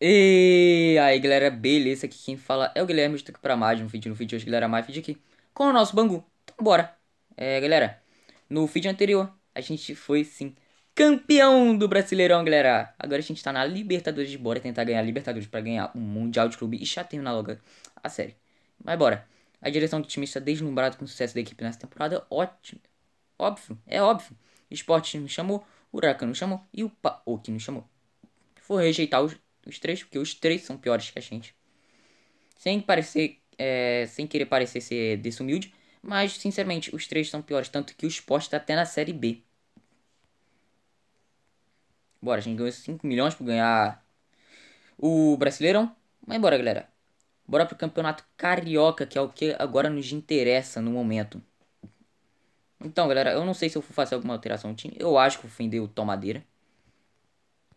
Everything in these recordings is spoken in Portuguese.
E aí galera, beleza? Aqui quem fala é o Guilherme, estou aqui para mais um vídeo no vídeo de hoje, galera, mais vídeo aqui com o nosso Bangu. Então bora! É, galera, no vídeo anterior a gente foi sim campeão do Brasileirão, galera. Agora a gente está na Libertadores bora tentar ganhar a Libertadores para ganhar o Mundial de Clube e já terminar logo a série. Mas bora! A direção do time está deslumbrado com o sucesso da equipe nessa temporada, ótimo, óbvio, é óbvio. Esporte nos chamou, o Huracan nos chamou e o Paok nos chamou. Foi rejeitar os os três, porque os três são piores que a gente. Sem parecer. É, sem querer parecer ser desumilde. Mas, sinceramente, os três são piores. Tanto que o Sport está até na Série B. Bora, a gente ganhou 5 milhões para ganhar o Brasileirão. Mas bora, galera. Bora pro campeonato carioca, que é o que agora nos interessa no momento. Então, galera, eu não sei se eu vou fazer alguma alteração no time. Eu acho que vou vender o Tomadeira.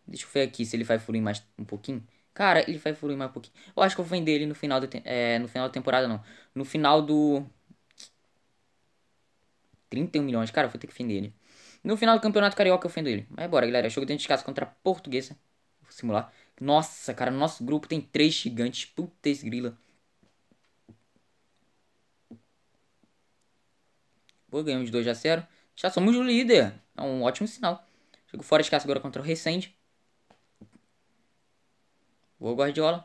Deixa eu ver aqui se ele vai fluir mais um pouquinho. Cara, ele vai fluir mais um pouquinho. Eu acho que eu vou vender ele no final, da é, no final da temporada, não. No final do... 31 milhões. Cara, eu vou ter que vender ele. No final do Campeonato Carioca eu vendo ele. Mas bora, galera. Jogo dentro de casa contra a Portuguesa. Vou simular. Nossa, cara, nosso grupo tem três gigantes. Puta grila. Boa, ganhamos de 2 a 0. Já somos o líder. É um ótimo sinal. Jogo fora de casa agora contra o Recende. Boa, Guardiola.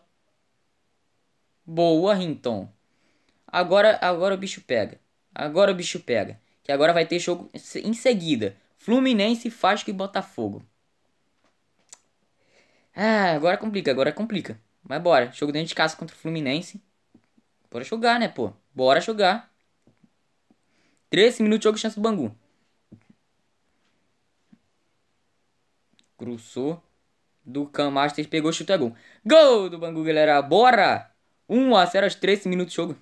Boa, Rinton. Agora, agora o bicho pega. Agora o bicho pega. Que agora vai ter jogo em seguida. Fluminense, Vasco e Botafogo. Ah, agora complica, agora complica. Mas bora, jogo dentro de casa contra o Fluminense. Bora jogar, né, pô? Bora jogar. 13 minutos, jogo chance do Bangu. Cruzou do Can Masters pegou chute a gol. Gol do Bangu, galera. Bora! 1 a 0 aos 13 minutos de jogo.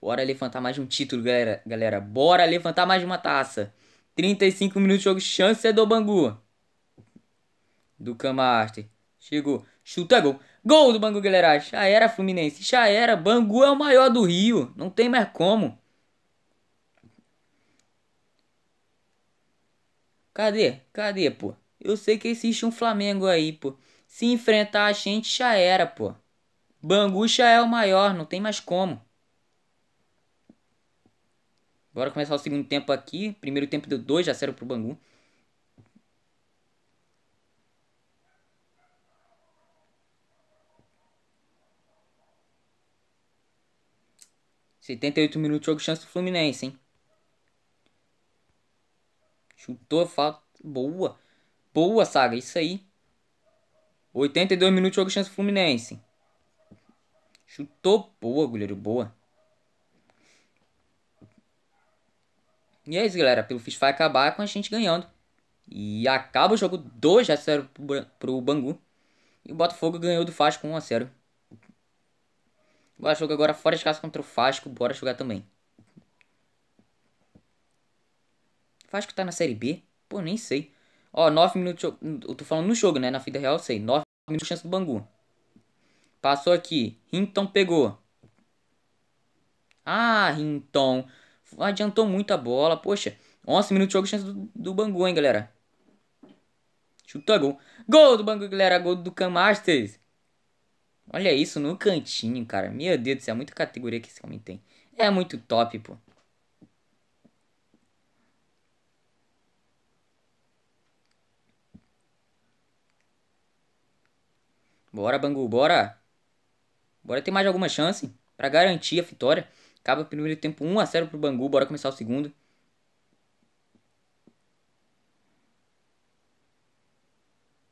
Bora levantar mais um título, galera. galera. Bora levantar mais uma taça. 35 minutos de jogo. Chance é do Bangu. Do Camaster. Chegou. Chuta gol. Gol do Bangu, galera. Já era Fluminense. Já era. Bangu é o maior do Rio. Não tem mais como. Cadê? Cadê, pô? Eu sei que existe um Flamengo aí, pô. Se enfrentar a gente já era, pô. Bangu já é o maior, não tem mais como. Bora começar o segundo tempo aqui. Primeiro tempo deu 2 a 0 pro Bangu. Setenta e oito minutos jogo chance do Fluminense, hein? Chutou, falta. Boa. Boa, Saga. Isso aí. 82 minutos, jogo chance Fluminense. Chutou. Boa, goleiro. Boa. E é isso, galera. Pelo Fis vai acabar com a gente ganhando. E acaba o jogo 2 a 0 pro Bangu. E o Botafogo ganhou do Fasco 1 a 0. Bora jogar agora fora de casa contra o Fasco. Bora jogar também. que tá na Série B? Pô, nem sei. Ó, 9 minutos. Eu tô falando no jogo, né? Na vida real, eu sei. 9 minutos de chance do Bangu. Passou aqui. Hinton pegou. Ah, Hinton. Adiantou muito a bola. Poxa. 11 minutos de jogo, chance do, do Bangu, hein, galera. Chuta gol. Gol do Bangu, galera. Gol do Can Masters. Olha isso no cantinho, cara. Meu Deus do céu. É muita categoria que esse homem tem. É muito top, pô. Bora, Bangu, bora! Bora ter mais alguma chance para garantir a vitória. Acaba o primeiro tempo 1 a 0 pro Bangu, bora começar o segundo.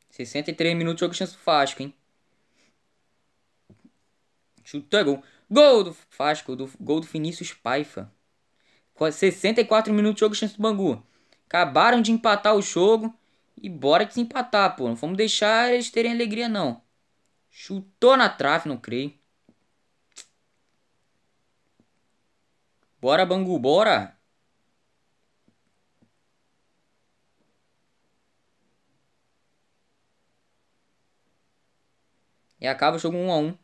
Sessenta e três minutos, jogo chance do Fasco, hein? Chuta, é gol. Gol do Fasco, do, gol do Vinícius Paifa. 64 minutos, jogo chance do Bangu. Acabaram de empatar o jogo e bora desempatar, pô. Não vamos deixar eles terem alegria, não. Chutou na trave, não creio. Bora, Bangu, bora! E acaba o jogo 1 a 1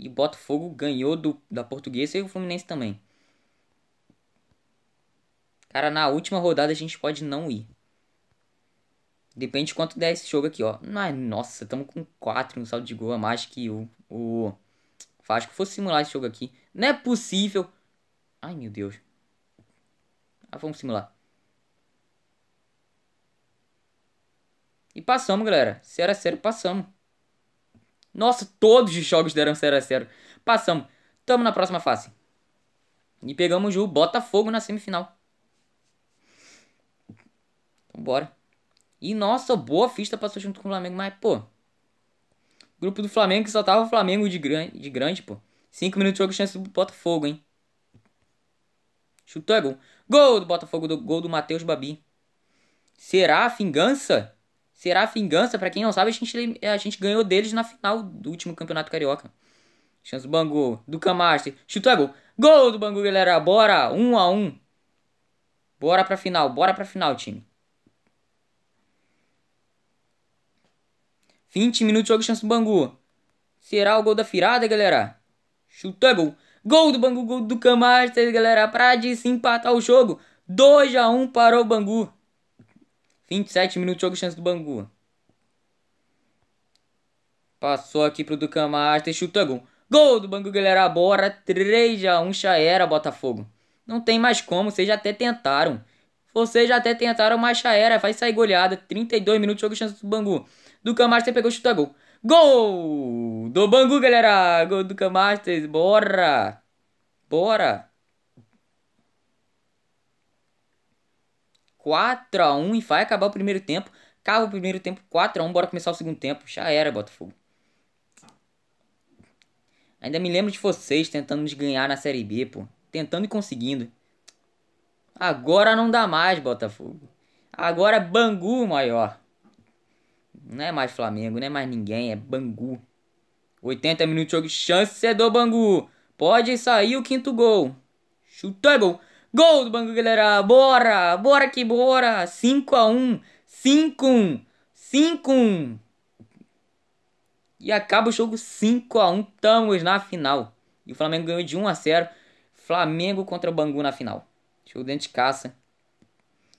E o Botafogo ganhou do, da Portuguesa e o Fluminense também. Cara, na última rodada a gente pode não ir. Depende de quanto der esse jogo aqui, ó. nossa, estamos com 4 no saldo de gol a mais que o, o que Fosse simular esse jogo aqui. Não é possível. Ai, meu Deus. Ah, vamos simular. E passamos, galera. 0 a 0 passamos. Nossa, todos os jogos deram 0 a 0 Passamos. Tamo na próxima fase. E pegamos o Botafogo na semifinal. Então, bora. E nossa, boa vista passou junto com o Flamengo, mas pô. Grupo do Flamengo que só tava o Flamengo de grande, de grande pô. 5 minutos de jogo, chance do Botafogo, hein? Chutou é gol. Gol do Botafogo, do, gol do Matheus Babi. Será a vingança? Será a vingança? Para quem não sabe, a gente, a gente ganhou deles na final do último Campeonato Carioca. Chance do Bangu, do Camaster. Chutou é gol. Gol do Bangu, galera. Bora! 1 um a 1 um. Bora pra final, bora pra final, time. 20 minutos de jogo chance do Bangu. Será o gol da virada galera? Chutable. É gol do Bangu, gol do Camaster, galera. Pra desempatar o jogo. 2x1 um para o Bangu. 27 minutos de jogo chance do Bangu. Passou aqui pro Ducan Master, chuta é gol. Gol do Bangu, galera. Bora. 3x1 já era, Botafogo. Não tem mais como, vocês já até tentaram. Vocês já até tentaram, mas já era. Vai sair goleada. 32 minutos de jogo chance do Bangu do Camaster pegou o chutou a gol. Gol do Bangu, galera! Gol do Camaster, bora! Bora! 4x1 e vai acabar o primeiro tempo. Acaba o primeiro tempo, 4x1, bora começar o segundo tempo. Já era, Botafogo. Ainda me lembro de vocês tentando nos ganhar na Série B, pô. Tentando e conseguindo. Agora não dá mais, Botafogo. Agora é Bangu maior. Não é mais Flamengo, não é mais ninguém, é Bangu. 80 minutos de jogo, chance é do Bangu. Pode sair o quinto gol. Chutou, gol. É gol do Bangu, galera. Bora, bora que bora. 5x1, 5x1, 5x1. E acaba o jogo 5x1. Estamos na final. E o Flamengo ganhou de 1x0. Flamengo contra o Bangu na final. Jogo dentro de caça.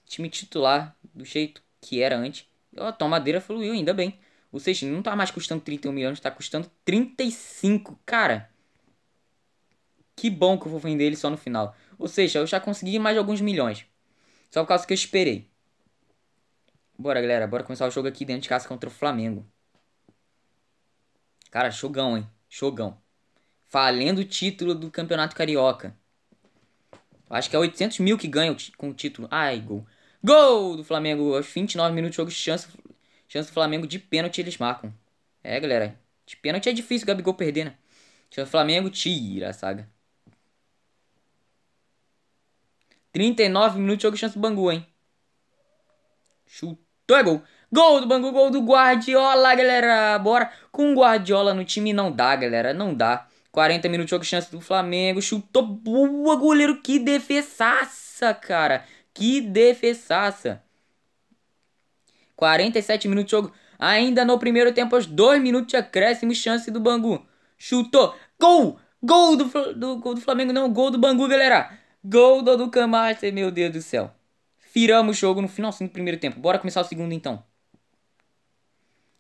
Time titular, do jeito que era antes a tua madeira fluiu, ainda bem. O Seixinho não tá mais custando 31 milhões, tá custando 35, cara. Que bom que eu vou vender ele só no final. Ou seja, eu já consegui mais alguns milhões. Só por causa que eu esperei. Bora, galera. Bora começar o jogo aqui dentro de casa contra o Flamengo. Cara, jogão, hein? Jogão. Falendo o título do Campeonato Carioca. Acho que é 800 mil que ganha com o título. Ai, gol. Gol do Flamengo aos 29 minutos de jogo, chance, chance do Flamengo de pênalti eles marcam. É, galera, de pênalti é difícil o Gabigol perder, né? Chance do Flamengo, tira a saga. 39 minutos de jogo, chance do Bangu, hein? Chutou, é gol. Gol do Bangu, gol do Guardiola, galera. Bora com Guardiola no time. Não dá, galera, não dá. 40 minutos de jogo, chance do Flamengo. Chutou, boa, goleiro. Que defesaça, cara. Que defesaça! 47 minutos de jogo. Ainda no primeiro tempo, aos 2 minutos de acréscimo, chance do Bangu. Chutou. Gol! Gol do, do, do Flamengo, não. Gol do Bangu, galera. Gol do Duca meu Deus do céu. Viramos o jogo no finalzinho do primeiro tempo. Bora começar o segundo, então.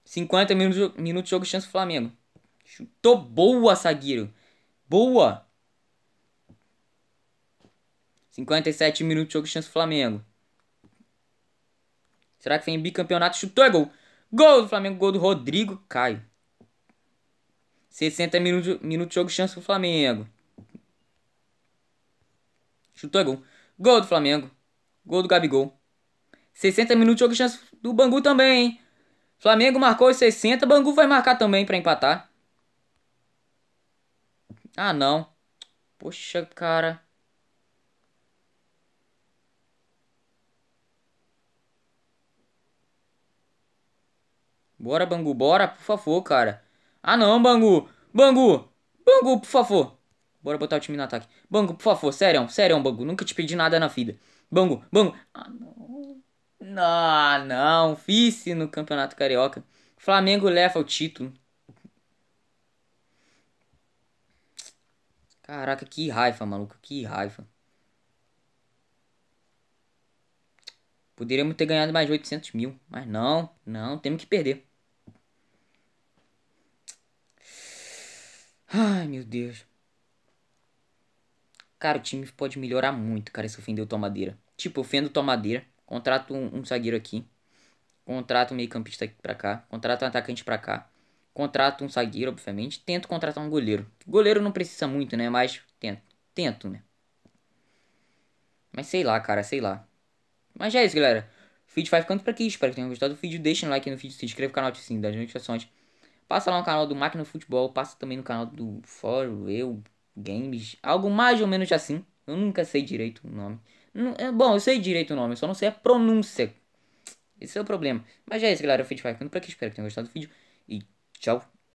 50 minutos, minutos de jogo, chance do Flamengo. Chutou. Boa, Sagiro. Boa. 57 minutos de jogo, chance do Flamengo. Será que vem bicampeonato? Chutou, é gol. Gol do Flamengo, gol do Rodrigo. Cai. 60 minutos, minutos de jogo, chance do Flamengo. Chutou, é gol. Gol do Flamengo. Gol do Gabigol. 60 minutos de jogo, chance do Bangu também, hein? Flamengo marcou os 60, Bangu vai marcar também para empatar. Ah, não. Poxa, cara. Bora, Bangu, bora, por favor, cara. Ah, não, Bangu. Bangu. Bangu, por favor. Bora botar o time no ataque. Bangu, por favor, sério, sério, Bangu. Nunca te pedi nada na vida. Bangu, Bangu. Ah, não. Ah, não, não. Vice no Campeonato Carioca. Flamengo leva o título. Caraca, que raiva, maluco. Que raiva. Poderíamos ter ganhado mais 800 mil. Mas não, não. Temos que perder. Ai, meu Deus. Cara, o time pode melhorar muito, cara, se ofender o Tomadeira. Tipo, ofendo o Tomadeira, contrato um, um zagueiro aqui, contrato um meio-campista pra cá, contrato um atacante pra cá, contrato um zagueiro, obviamente, tento contratar um goleiro. Goleiro não precisa muito, né? Mas tento, tento, né? Mas sei lá, cara, sei lá. Mas já é isso, galera. O vídeo vai ficando por aqui. Espero que tenham gostado do vídeo. Deixem um like no vídeo, se inscreva no canal, e o das notificações. Passa lá no canal do Máquina Futebol, passa também no canal do Fórum, eu, Games, algo mais ou menos assim. Eu nunca sei direito o nome. Não, é, bom, eu sei direito o nome, eu só não sei a pronúncia. Esse é o problema. Mas é isso, galera. O vídeo vai ficando por aqui. Espero que tenham gostado do vídeo. E tchau.